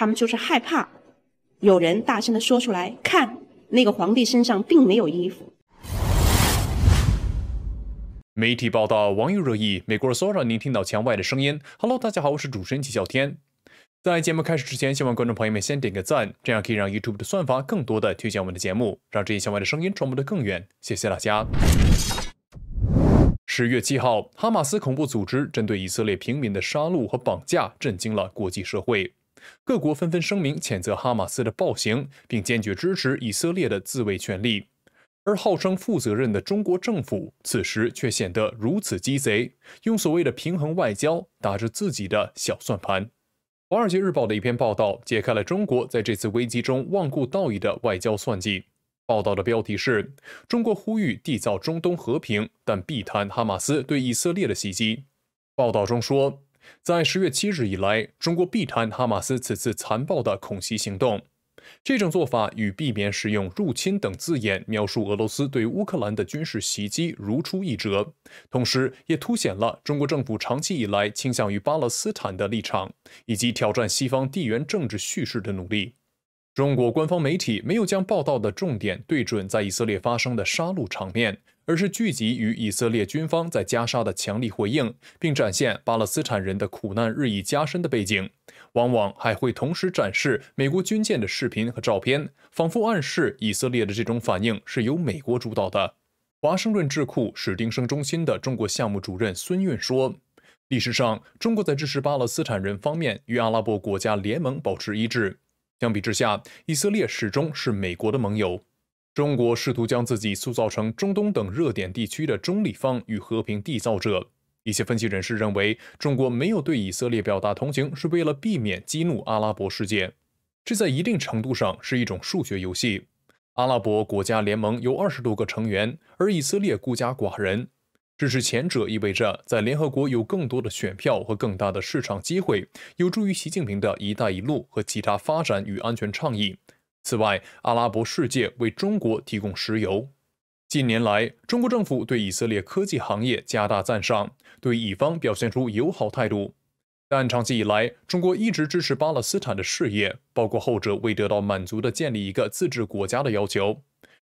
他们就是害怕有人大声的说出来，看那个皇帝身上并没有衣服。媒体报道，网友热议，美国骚让您听到墙外的声音。Hello，大家好，我是主持人齐小天。在节目开始之前，希望观众朋友们先点个赞，这样可以让 YouTube 的算法更多的推荐我们的节目，让这一墙外的声音传播的更远。谢谢大家。十月七号，哈马斯恐怖组织针对以色列平民的杀戮和绑架震惊了国际社会。各国纷纷声明谴责哈马斯的暴行，并坚决支持以色列的自卫权利。而号称负责任的中国政府，此时却显得如此鸡贼，用所谓的平衡外交打着自己的小算盘。《华尔街日报》的一篇报道解开了中国在这次危机中忘顾道义的外交算计。报道的标题是：“中国呼吁缔造中东和平，但避谈哈马斯对以色列的袭击。”报道中说。在十月七日以来，中国避谈哈马斯此次残暴的恐袭行动，这种做法与避免使用“入侵”等字眼描述俄罗斯对乌克兰的军事袭击如出一辙，同时也凸显了中国政府长期以来倾向于巴勒斯坦的立场，以及挑战西方地缘政治叙事的努力。中国官方媒体没有将报道的重点对准在以色列发生的杀戮场面。而是聚集于以色列军方在加沙的强力回应，并展现巴勒斯坦人的苦难日益加深的背景，往往还会同时展示美国军舰的视频和照片，仿佛暗示以色列的这种反应是由美国主导的。华盛顿智库史丁生中心的中国项目主任孙运说：“历史上，中国在支持巴勒斯坦人方面与阿拉伯国家联盟保持一致，相比之下，以色列始终是美国的盟友。”中国试图将自己塑造成中东等热点地区的中立方与和平缔造者。一些分析人士认为，中国没有对以色列表达同情，是为了避免激怒阿拉伯世界。这在一定程度上是一种数学游戏。阿拉伯国家联盟有二十多个成员，而以色列孤家寡人。支是前者意味着在联合国有更多的选票和更大的市场机会，有助于习近平的一带一路和其他发展与安全倡议。此外，阿拉伯世界为中国提供石油。近年来，中国政府对以色列科技行业加大赞赏，对乙方表现出友好态度。但长期以来，中国一直支持巴勒斯坦的事业，包括后者未得到满足的建立一个自治国家的要求。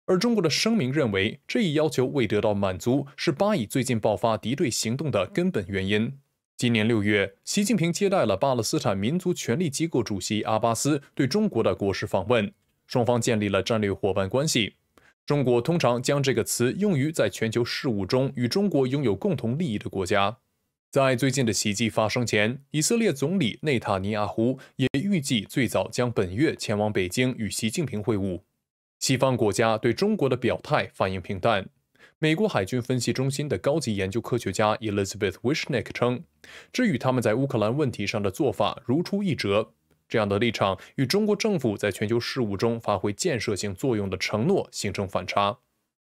而中国的声明认为，这一要求未得到满足是巴以最近爆发敌对行动的根本原因。今年六月，习近平接待了巴勒斯坦民族权力机构主席阿巴斯对中国的国事访问，双方建立了战略伙伴关系。中国通常将这个词用于在全球事务中与中国拥有共同利益的国家。在最近的袭击发生前，以色列总理内塔尼亚胡也预计最早将本月前往北京与习近平会晤。西方国家对中国的表态反应平淡。美国海军分析中心的高级研究科学家 Elizabeth w i s h n c k 称，这与他们在乌克兰问题上的做法如出一辙。这样的立场与中国政府在全球事务中发挥建设性作用的承诺形成反差。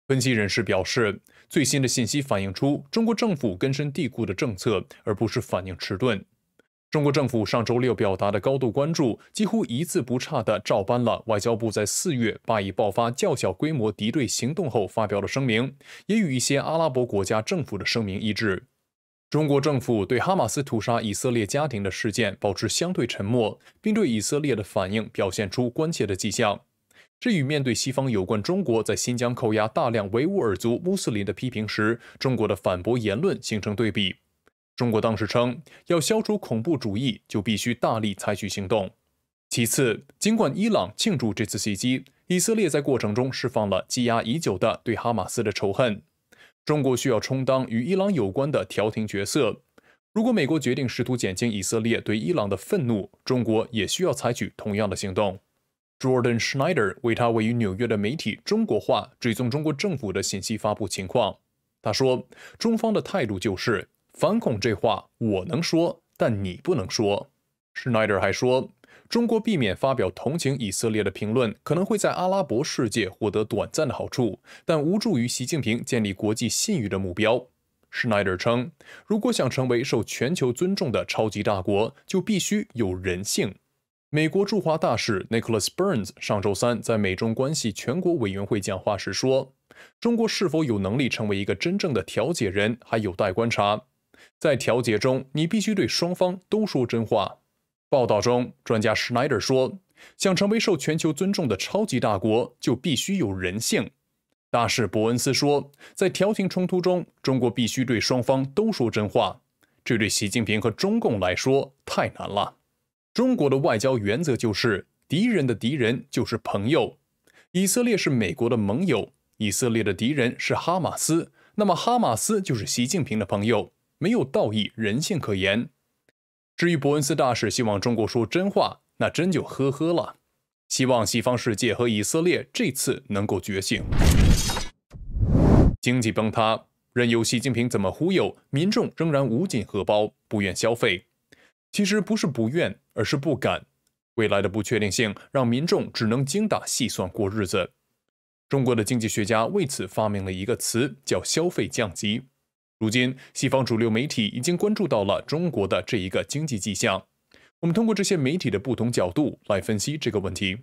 分析人士表示，最新的信息反映出中国政府根深蒂固的政策，而不是反应迟钝。中国政府上周六表达的高度关注，几乎一字不差地照搬了外交部在四月巴以爆发较小规模敌对行动后发表的声明，也与一些阿拉伯国家政府的声明一致。中国政府对哈马斯屠杀以色列家庭的事件保持相对沉默，并对以色列的反应表现出关切的迹象。这与面对西方有关中国在新疆扣押大量维吾尔族穆斯林的批评时，中国的反驳言论形成对比。中国当时称，要消除恐怖主义，就必须大力采取行动。其次，尽管伊朗庆祝这次袭击，以色列在过程中释放了积压已久的对哈马斯的仇恨。中国需要充当与伊朗有关的调停角色。如果美国决定试图减轻以色列对伊朗的愤怒，中国也需要采取同样的行动。Jordan Schneider 为他位于纽约的媒体中国化追踪中国政府的信息发布情况。他说，中方的态度就是。反恐这话我能说，但你不能说。施奈 r 还说，中国避免发表同情以色列的评论，可能会在阿拉伯世界获得短暂的好处，但无助于习近平建立国际信誉的目标。施奈 r 称，如果想成为受全球尊重的超级大国，就必须有人性。美国驻华大使 Nicholas Burns 上周三在美中关系全国委员会讲话时说，中国是否有能力成为一个真正的调解人，还有待观察。在调解中，你必须对双方都说真话。报道中，专家施奈德说：“想成为受全球尊重的超级大国，就必须有人性。”大使伯恩斯说：“在调停冲突中，中国必须对双方都说真话，这对习近平和中共来说太难了。中国的外交原则就是：敌人的敌人就是朋友。以色列是美国的盟友，以色列的敌人是哈马斯，那么哈马斯就是习近平的朋友。”没有道义、人性可言。至于伯恩斯大使希望中国说真话，那真就呵呵了。希望西方世界和以色列这次能够觉醒。经济崩塌，任由习近平怎么忽悠，民众仍然捂紧荷包，不愿消费。其实不是不愿，而是不敢。未来的不确定性让民众只能精打细算过日子。中国的经济学家为此发明了一个词，叫“消费降级”。如今，西方主流媒体已经关注到了中国的这一个经济迹象。我们通过这些媒体的不同角度来分析这个问题。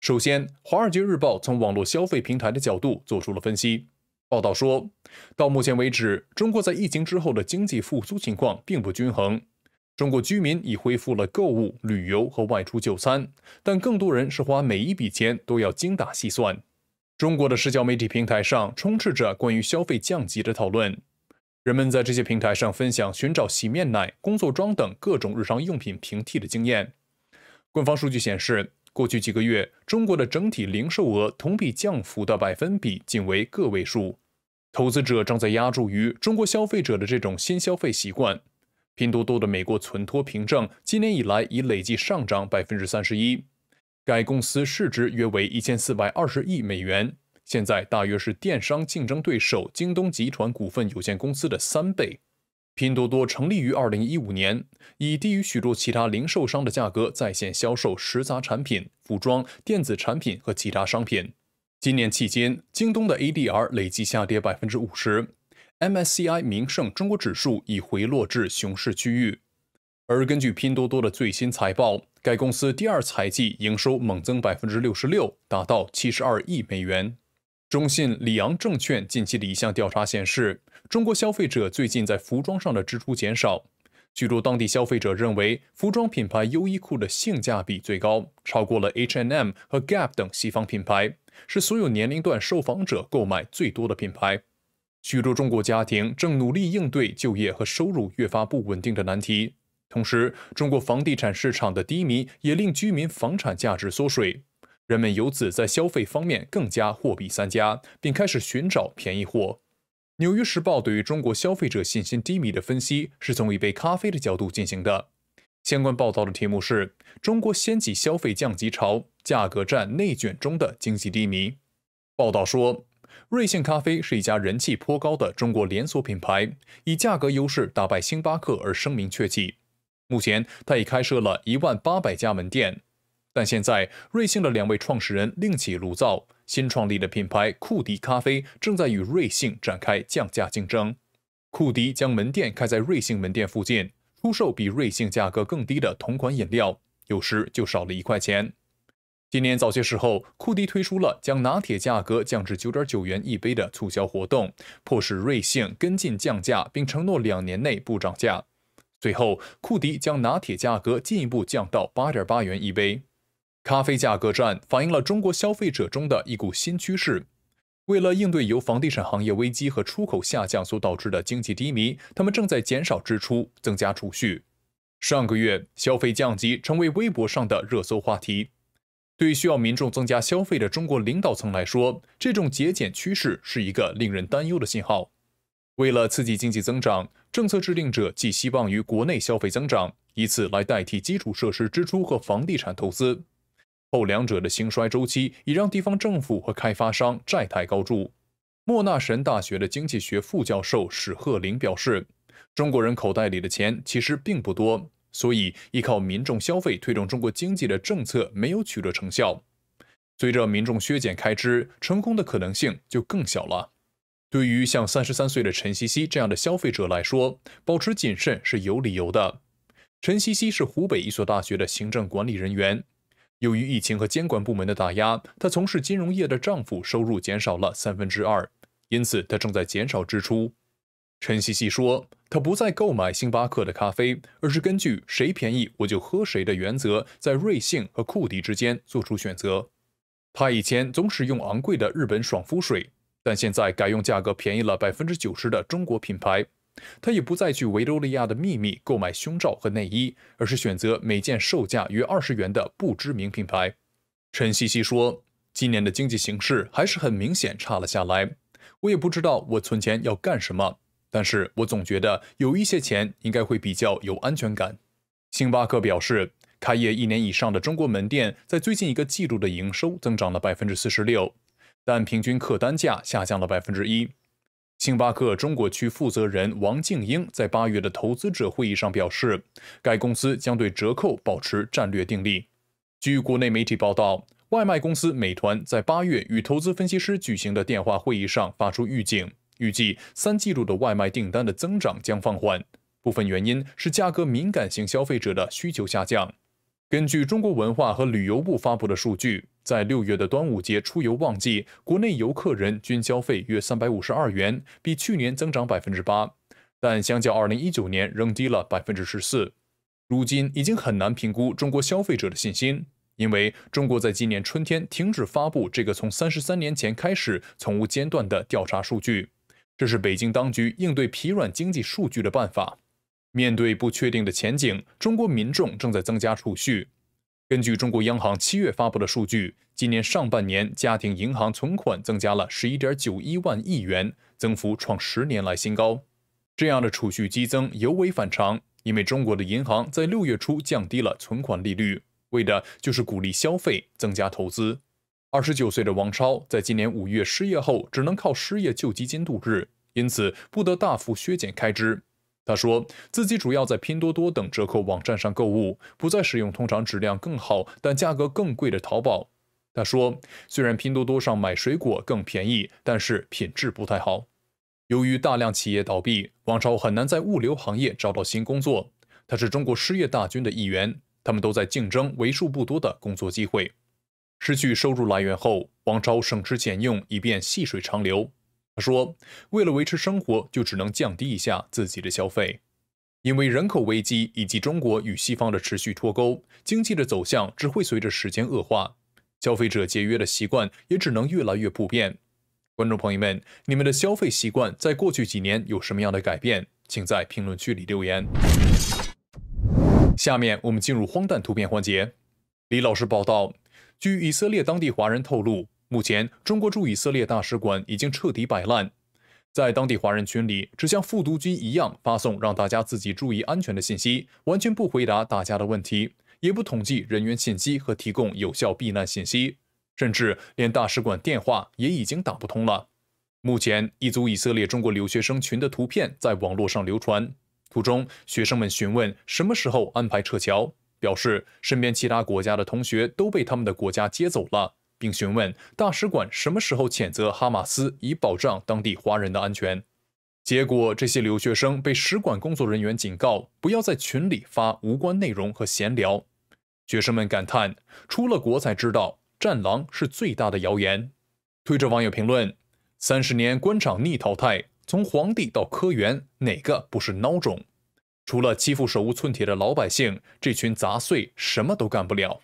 首先，《华尔街日报》从网络消费平台的角度做出了分析，报道说，到目前为止，中国在疫情之后的经济复苏情况并不均衡。中国居民已恢复了购物、旅游和外出就餐，但更多人是花每一笔钱都要精打细算。中国的社交媒体平台上充斥着关于消费降级的讨论。人们在这些平台上分享寻找洗面奶、工作装等各种日常用品平替的经验。官方数据显示，过去几个月，中国的整体零售额同比降幅的百分比仅为个位数。投资者正在押注于中国消费者的这种新消费习惯。拼多多的美国存托凭证今年以来已累计上涨百分之三十一，该公司市值约为一千四百二十亿美元。现在大约是电商竞争对手京东集团股份有限公司的三倍。拼多多成立于二零一五年，以低于许多其他零售商的价格在线销售食杂产品、服装、电子产品和其他商品。今年期间，京东的 ADR 累计下跌百分之五十，MSCI 名胜中国指数已回落至熊市区域。而根据拼多多的最新财报，该公司第二财季营收猛增百分之六十六，达到七十二亿美元。中信里昂证券近期的一项调查显示，中国消费者最近在服装上的支出减少。许多当地消费者认为，服装品牌优衣库的性价比最高，超过了 H&M 和 Gap 等西方品牌，是所有年龄段受访者购买最多的品牌。许多中国家庭正努力应对就业和收入越发不稳定的难题，同时，中国房地产市场的低迷也令居民房产价值缩水。人们由此在消费方面更加货比三家，并开始寻找便宜货。《纽约时报》对于中国消费者信心低迷的分析是从一杯咖啡的角度进行的。相关报道的题目是“中国掀起消费降级潮，价格战内卷中的经济低迷”。报道说，瑞幸咖啡是一家人气颇高的中国连锁品牌，以价格优势打败星巴克而声名鹊起。目前，它已开设了一万八百家门店。但现在，瑞幸的两位创始人另起炉灶，新创立的品牌库迪咖啡正在与瑞幸展开降价竞争。库迪将门店开在瑞幸门店附近，出售比瑞幸价格更低的同款饮料，有时就少了一块钱。今年早些时候，库迪推出了将拿铁价格降至九点九元一杯的促销活动，迫使瑞幸跟进降价，并承诺两年内不涨价。随后，库迪将拿铁价格进一步降到八点八元一杯。咖啡价格战反映了中国消费者中的一股新趋势。为了应对由房地产行业危机和出口下降所导致的经济低迷，他们正在减少支出，增加储蓄。上个月，消费降级成为微博上的热搜话题。对需要民众增加消费的中国领导层来说，这种节俭趋势是一个令人担忧的信号。为了刺激经济增长，政策制定者寄希望于国内消费增长，以此来代替基础设施支出和房地产投资。后两者的兴衰周期已让地方政府和开发商债台高筑。莫纳什大学的经济学副教授史赫林表示：“中国人口袋里的钱其实并不多，所以依靠民众消费推动中国经济的政策没有取得成效。随着民众削减开支，成功的可能性就更小了。”对于像三十三岁的陈希希这样的消费者来说，保持谨慎是有理由的。陈希希是湖北一所大学的行政管理人员。由于疫情和监管部门的打压，她从事金融业的丈夫收入减少了三分之二，因此她正在减少支出。陈茜茜说：“她不再购买星巴克的咖啡，而是根据‘谁便宜我就喝谁’的原则，在瑞幸和库迪之间做出选择。她以前总使用昂贵的日本爽肤水，但现在改用价格便宜了百分之九十的中国品牌。”他也不再去维多利亚的秘密购买胸罩和内衣，而是选择每件售价约二十元的不知名品牌。陈茜茜说：“今年的经济形势还是很明显差了下来，我也不知道我存钱要干什么，但是我总觉得有一些钱应该会比较有安全感。”星巴克表示，开业一年以上的中国门店在最近一个季度的营收增长了百分之四十六，但平均客单价下降了百分之一。星巴克中国区负责人王静英在八月的投资者会议上表示，该公司将对折扣保持战略定力。据国内媒体报道，外卖公司美团在八月与投资分析师举行的电话会议上发出预警，预计三季度的外卖订单的增长将放缓，部分原因是价格敏感型消费者的需求下降。根据中国文化和旅游部发布的数据。在六月的端午节出游旺季，国内游客人均消费约三百五十二元，比去年增长百分之八，但相较二零一九年仍低了百分之十四。如今已经很难评估中国消费者的信心，因为中国在今年春天停止发布这个从三十三年前开始从无间断的调查数据。这是北京当局应对疲软经济数据的办法。面对不确定的前景，中国民众正在增加储蓄。根据中国央行七月发布的数据，今年上半年家庭银行存款增加了十一点九一万亿元，增幅创十年来新高。这样的储蓄激增尤为反常，因为中国的银行在六月初降低了存款利率，为的就是鼓励消费、增加投资。二十九岁的王超在今年五月失业后，只能靠失业救济金度日，因此不得大幅削减开支。他说自己主要在拼多多等折扣网站上购物，不再使用通常质量更好但价格更贵的淘宝。他说，虽然拼多多上买水果更便宜，但是品质不太好。由于大量企业倒闭，王超很难在物流行业找到新工作。他是中国失业大军的一员，他们都在竞争为数不多的工作机会。失去收入来源后，王超省吃俭用，以便细水长流。他说，为了维持生活，就只能降低一下自己的消费。因为人口危机以及中国与西方的持续脱钩，经济的走向只会随着时间恶化，消费者节约的习惯也只能越来越普遍。观众朋友们，你们的消费习惯在过去几年有什么样的改变？请在评论区里留言。下面我们进入荒诞图片环节。李老师报道，据以色列当地华人透露。目前，中国驻以色列大使馆已经彻底摆烂，在当地华人群里，只像复读机一样发送让大家自己注意安全的信息，完全不回答大家的问题，也不统计人员信息和提供有效避难信息，甚至连大使馆电话也已经打不通了。目前，一组以色列中国留学生群的图片在网络上流传，图中学生们询问什么时候安排撤侨，表示身边其他国家的同学都被他们的国家接走了。并询问大使馆什么时候谴责哈马斯，以保障当地华人的安全。结果，这些留学生被使馆工作人员警告，不要在群里发无关内容和闲聊。学生们感叹：出了国才知道，战狼是最大的谣言。推着网友评论：三十年官场逆淘汰，从皇帝到科员，哪个不是孬种？除了欺负手无寸铁的老百姓，这群杂碎什么都干不了。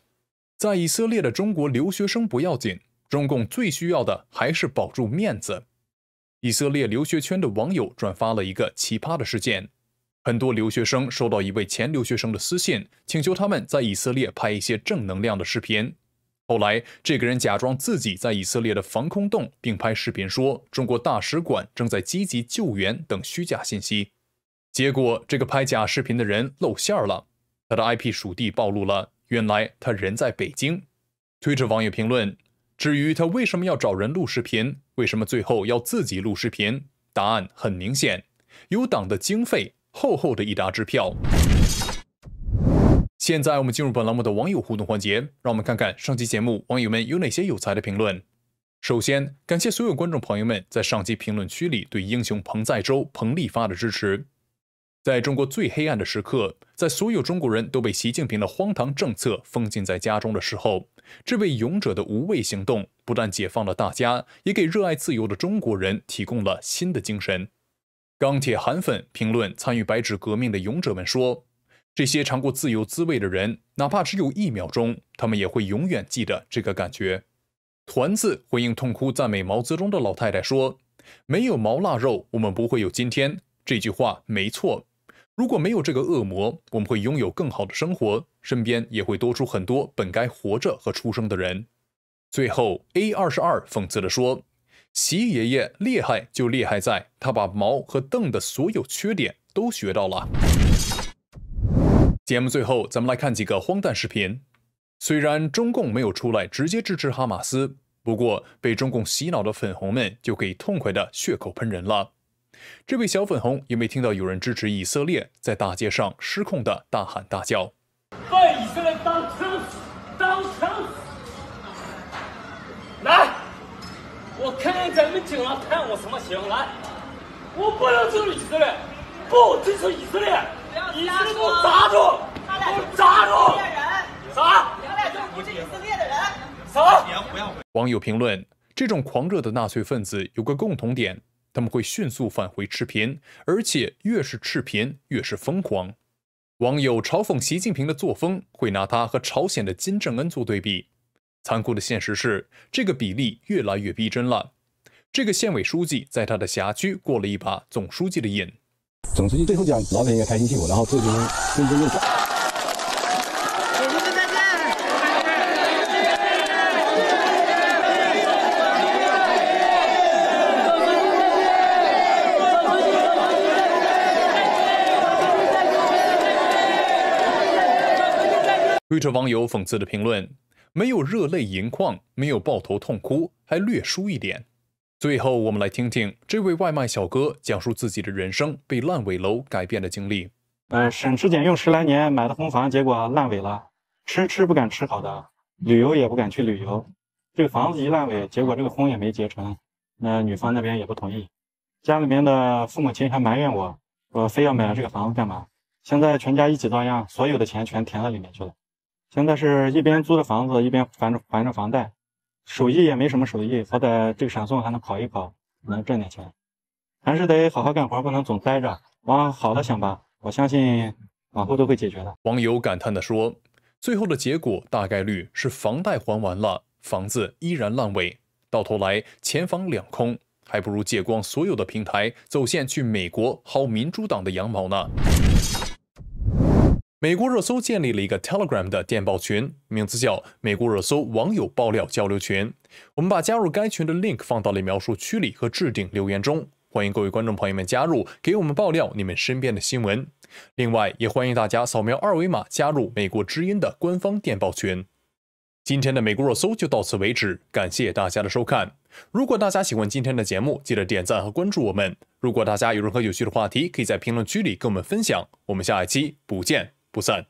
在以色列的中国留学生不要紧，中共最需要的还是保住面子。以色列留学圈的网友转发了一个奇葩的事件：很多留学生收到一位前留学生的私信，请求他们在以色列拍一些正能量的视频。后来，这个人假装自己在以色列的防空洞，并拍视频说中国大使馆正在积极救援等虚假信息。结果，这个拍假视频的人露馅了，他的 IP 属地暴露了。原来他人在北京，推着网友评论。至于他为什么要找人录视频，为什么最后要自己录视频，答案很明显，有党的经费，厚厚的一沓支票。现在我们进入本栏目的网友互动环节，让我们看看上期节目网友们有哪些有才的评论。首先，感谢所有观众朋友们在上期评论区里对英雄彭再洲、彭立发的支持。在中国最黑暗的时刻，在所有中国人都被习近平的荒唐政策封禁在家中的时候，这位勇者的无畏行动，不但解放了大家，也给热爱自由的中国人提供了新的精神。钢铁韩粉评论参与白纸革命的勇者们说：“这些尝过自由滋味的人，哪怕只有一秒钟，他们也会永远记得这个感觉。”团子回应痛哭赞美毛泽东的老太太说：“没有毛腊肉，我们不会有今天。”这句话没错。如果没有这个恶魔，我们会拥有更好的生活，身边也会多出很多本该活着和出生的人。最后，A 二十二讽刺地说：“习爷爷厉害，就厉害在他把毛和邓的所有缺点都学到了。”节目最后，咱们来看几个荒诞视频。虽然中共没有出来直接支持哈马斯，不过被中共洗脑的粉红们就可以痛快的血口喷人了。这位小粉红因为听到有人支持以色列，在大街上失控的大喊大叫：“被以色列当枪当枪，来，我看看咱们警察判我什么刑？来，我不能持以色列，不支持以色列，以色列我砸住，我砸住，啥？我俩都不是以色列的人，啥？网友评论：这种狂热的纳粹分子有个共同点。”他们会迅速返回赤贫，而且越是赤贫越是疯狂。网友嘲讽习近平的作风，会拿他和朝鲜的金正恩做对比。残酷的现实是，这个比例越来越逼真了。这个县委书记在他的辖区过了一把总书记的瘾。总书记最后讲，老百姓开心幸福，然后自己心中又涨。对着网友讽刺的评论，没有热泪盈眶，没有抱头痛哭，还略输一点。最后，我们来听听这位外卖小哥讲述自己的人生被烂尾楼改变的经历。呃，省吃俭用十来年买的婚房，结果烂尾了，吃吃不敢吃好的，旅游也不敢去旅游。这个房子一烂尾，结果这个婚也没结成，那女方那边也不同意，家里面的父母亲还埋怨我，我非要买了这个房子干嘛？现在全家一起遭殃，所有的钱全填到里面去了。现在是一边租着房子，一边还着还着房贷，手艺也没什么手艺，好歹这个闪送还能跑一跑，能挣点钱，还是得好好干活，不能总待着。往好了想吧，我相信往后都会解决的。网友感叹地说：“最后的结果大概率是房贷还完了，房子依然烂尾，到头来钱房两空，还不如借光所有的平台走线去美国薅民主党的羊毛呢。”美国热搜建立了一个 Telegram 的电报群，名字叫“美国热搜网友爆料交流群”。我们把加入该群的 link 放到了描述区里和置顶留言中，欢迎各位观众朋友们加入，给我们爆料你们身边的新闻。另外，也欢迎大家扫描二维码加入“美国知音”的官方电报群。今天的美国热搜就到此为止，感谢大家的收看。如果大家喜欢今天的节目，记得点赞和关注我们。如果大家有任何有趣的话题，可以在评论区里跟我们分享。我们下一期不见。不散。